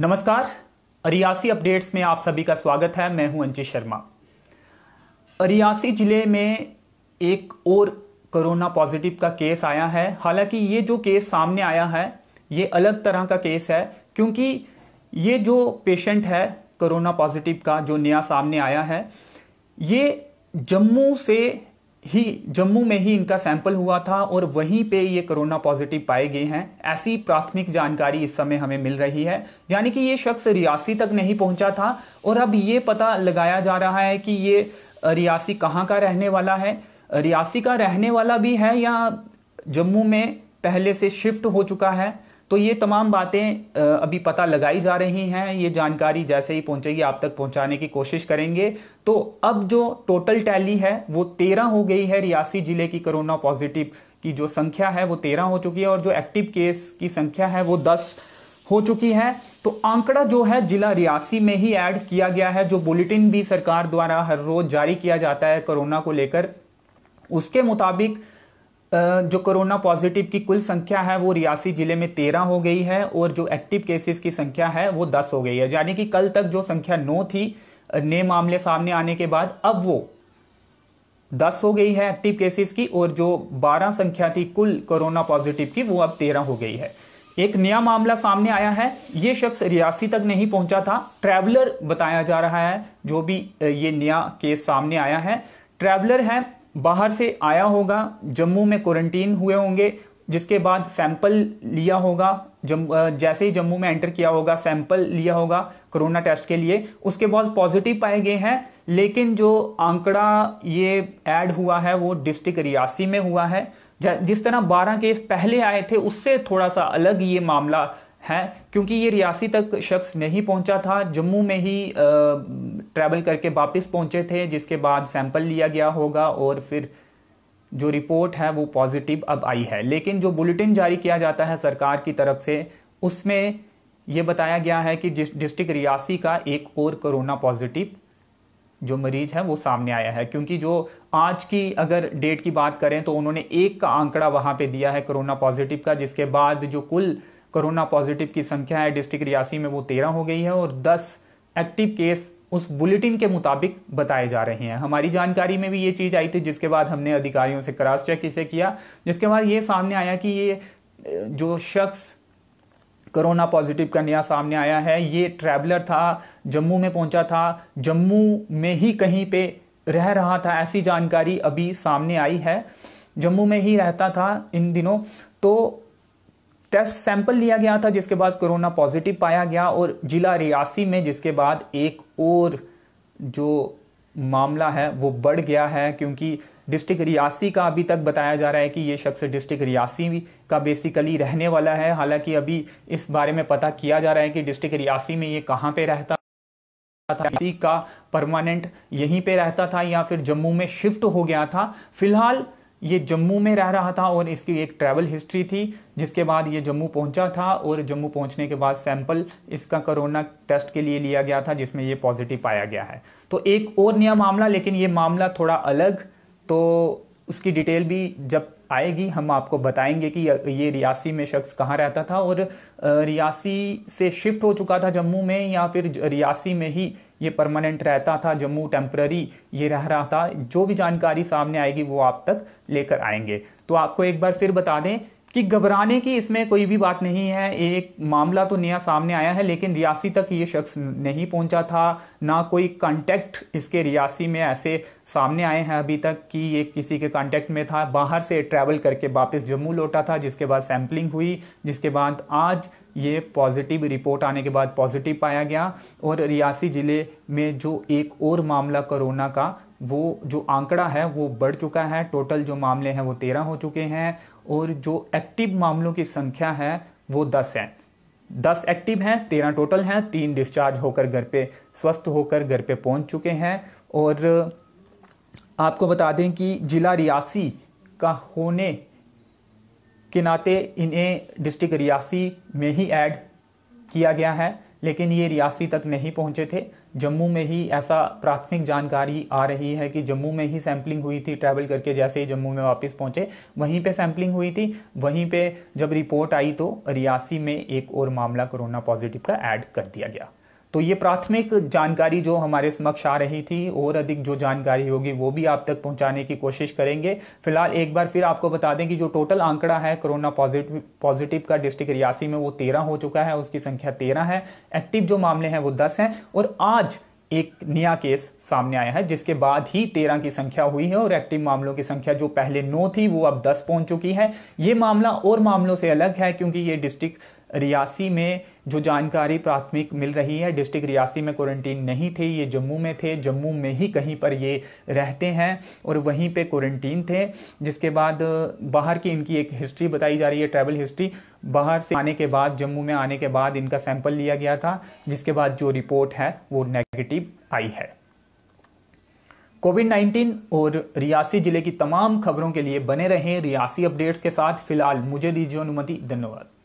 नमस्कार रियासी अपडेट्स में आप सभी का स्वागत है मैं हूं अंजित शर्मा रियासी ज़िले में एक और कोरोना पॉजिटिव का केस आया है हालांकि ये जो केस सामने आया है ये अलग तरह का केस है क्योंकि ये जो पेशेंट है कोरोना पॉजिटिव का जो नया सामने आया है ये जम्मू से ही जम्मू में ही इनका सैंपल हुआ था और वहीं पे ये कोरोना पॉजिटिव पाए गए हैं ऐसी प्राथमिक जानकारी इस समय हमें मिल रही है यानी कि ये शख्स रियासी तक नहीं पहुंचा था और अब ये पता लगाया जा रहा है कि ये रियासी कहाँ का रहने वाला है रियासी का रहने वाला भी है या जम्मू में पहले से शिफ्ट हो चुका है तो ये तमाम बातें अभी पता लगाई जा रही हैं ये जानकारी जैसे ही पहुंचेगी आप तक पहुंचाने की कोशिश करेंगे तो अब जो टोटल टैली है वो तेरह हो गई है रियासी जिले की कोरोना पॉजिटिव की जो संख्या है वो तेरह हो चुकी है और जो एक्टिव केस की संख्या है वो दस हो चुकी है तो आंकड़ा जो है जिला रियासी में ही ऐड किया गया है जो बुलेटिन भी सरकार द्वारा हर रोज जारी किया जाता है कोरोना को लेकर उसके मुताबिक जो कोरोना पॉजिटिव की कुल संख्या है वो रियासी ज़िले में तेरह हो गई है और जो एक्टिव केसेस की संख्या है वो दस हो गई है यानी कि कल तक जो संख्या नौ थी नए मामले सामने आने के बाद अब वो दस हो गई है एक्टिव केसेस की और जो बारह संख्या थी कुल कोरोना पॉजिटिव की वो अब तेरह हो गई है एक नया मामला सामने आया है ये शख्स रियासी तक नहीं पहुंचा था ट्रैवलर बताया जा रहा है जो भी ये नया केस सामने आया है ट्रैवलर है बाहर से आया होगा जम्मू में क्वारंटीन हुए होंगे जिसके बाद सैंपल लिया होगा जम जैसे ही जम्मू में एंटर किया होगा सैंपल लिया होगा कोरोना टेस्ट के लिए उसके बाद पॉजिटिव पाए गए हैं लेकिन जो आंकड़ा ये ऐड हुआ है वो डिस्ट्रिक्ट रियासी में हुआ है जिस तरह 12 केस पहले आए थे उससे थोड़ा सा अलग ये मामला है क्योंकि ये रियासी तक शख्स नहीं पहुंचा था जम्मू में ही आ, ट्रैवल करके वापस पहुंचे थे जिसके बाद सैंपल लिया गया होगा और फिर जो रिपोर्ट है वो पॉजिटिव अब आई है लेकिन जो बुलेटिन जारी किया जाता है सरकार की तरफ से उसमें ये बताया गया है कि डिस्ट्रिक्ट रियासी का एक और कोरोना पॉजिटिव जो मरीज है वो सामने आया है क्योंकि जो आज की अगर डेट की बात करें तो उन्होंने एक का आंकड़ा वहाँ पे दिया है कोरोना पॉजिटिव का जिसके बाद जो कुल कोरोना पॉजिटिव की संख्या है डिस्ट्रिक्ट रियासी में वो तेरह हो गई है और दस एक्टिव केस उस बुलेटिन के मुताबिक बताए जा रहे हैं हमारी जानकारी में भी ये चीज़ आई थी जिसके बाद हमने अधिकारियों से क्रॉस चेक इसे किया जिसके बाद ये सामने आया कि ये जो शख्स कोरोना पॉजिटिव का नया सामने आया है ये ट्रैवलर था जम्मू में पहुंचा था जम्मू में ही कहीं पे रह रहा था ऐसी जानकारी अभी सामने आई है जम्मू में ही रहता था इन दिनों तो टेस्ट सैंपल लिया गया था जिसके बाद कोरोना पॉजिटिव पाया गया और जिला रियासी में जिसके बाद एक और जो मामला है वो बढ़ गया है क्योंकि डिस्ट्रिक्ट रियासी का अभी तक बताया जा रहा है कि ये शख्स डिस्ट्रिक्ट रियासी का बेसिकली रहने वाला है हालांकि अभी इस बारे में पता किया जा रहा है कि डिस्ट्रिक्ट रियासी में ये कहाँ पे रहता था का परमानेंट यहीं पे रहता था या फिर जम्मू में शिफ्ट हो गया था फिलहाल ये जम्मू में रह रहा था और इसकी एक ट्रैवल हिस्ट्री थी जिसके बाद ये जम्मू पहुंचा था और जम्मू पहुंचने के बाद सैंपल इसका कोरोना टेस्ट के लिए लिया गया था जिसमें ये पॉजिटिव पाया गया है तो एक और नया मामला लेकिन ये मामला थोड़ा अलग तो उसकी डिटेल भी जब आएगी हम आपको बताएंगे कि ये रियासी में शख्स कहाँ रहता था और रियासी से शिफ्ट हो चुका था जम्मू में या फिर रियासी में ही ये परमानेंट रहता था जम्मू टेम्प्ररी ये रह रहा था जो भी जानकारी सामने आएगी वो आप तक लेकर आएंगे तो आपको एक बार फिर बता दें कि घबराने की इसमें कोई भी बात नहीं है एक मामला तो नया सामने आया है लेकिन रियासी तक ये शख्स नहीं पहुंचा था ना कोई कांटेक्ट इसके रियासी में ऐसे सामने आए हैं अभी तक कि ये किसी के कांटेक्ट में था बाहर से ट्रैवल करके वापस जम्मू लौटा था जिसके बाद सैम्पलिंग हुई जिसके बाद आज ये पॉजिटिव रिपोर्ट आने के बाद पॉजिटिव पाया गया और रियासी ज़िले में जो एक और मामला कोरोना का वो जो आंकड़ा है वो बढ़ चुका है टोटल जो मामले हैं वो तेरह हो चुके हैं और जो एक्टिव मामलों की संख्या है वो दस है दस एक्टिव हैं तेरह टोटल हैं तीन डिस्चार्ज होकर घर पे स्वस्थ होकर घर पे पहुंच चुके हैं और आपको बता दें कि ज़िला रियासी का होने के नाते इन्हें डिस्ट्रिक्ट रियासी में ही ऐड किया गया है लेकिन ये रियासी तक नहीं पहुंचे थे जम्मू में ही ऐसा प्राथमिक जानकारी आ रही है कि जम्मू में ही सैम्पलिंग हुई थी ट्रैवल करके जैसे ही जम्मू में वापस पहुंचे वहीं पे सैम्पलिंग हुई थी वहीं पे जब रिपोर्ट आई तो रियासी में एक और मामला कोरोना पॉजिटिव का ऐड कर दिया गया तो ये प्राथमिक जानकारी जो हमारे समक्ष आ रही थी और अधिक जो जानकारी होगी वो भी आप तक पहुंचाने की कोशिश करेंगे फिलहाल एक बार फिर आपको बता दें कि जो टोटल आंकड़ा है कोरोना पॉजिटिव पॉजिटिव का डिस्ट्रिक्ट रियासी में वो तेरह हो चुका है उसकी संख्या तेरह है एक्टिव जो मामले हैं वो दस हैं और आज एक नया केस सामने आया है जिसके बाद ही तेरह की संख्या हुई है और एक्टिव मामलों की संख्या जो पहले नौ थी वो अब दस पहुंच चुकी है ये मामला और मामलों से अलग है क्योंकि ये डिस्ट्रिक्ट रियासी में जो जानकारी प्राथमिक मिल रही है डिस्ट्रिक्ट रियासी में क्वारंटीन नहीं थे ये जम्मू में थे जम्मू में ही कहीं पर ये रहते हैं और वहीं पे क्वारंटीन थे जिसके बाद बाहर की इनकी एक हिस्ट्री बताई जा रही है ट्रैवल हिस्ट्री बाहर से आने के बाद जम्मू में आने के बाद इनका सैंपल लिया गया था जिसके बाद जो रिपोर्ट है वो नेगेटिव आई है कोविड 19 और रियासी जिले की तमाम खबरों के लिए बने रहें रियासी अपडेट्स के साथ फिलहाल मुझे दीजिए अनुमति धन्यवाद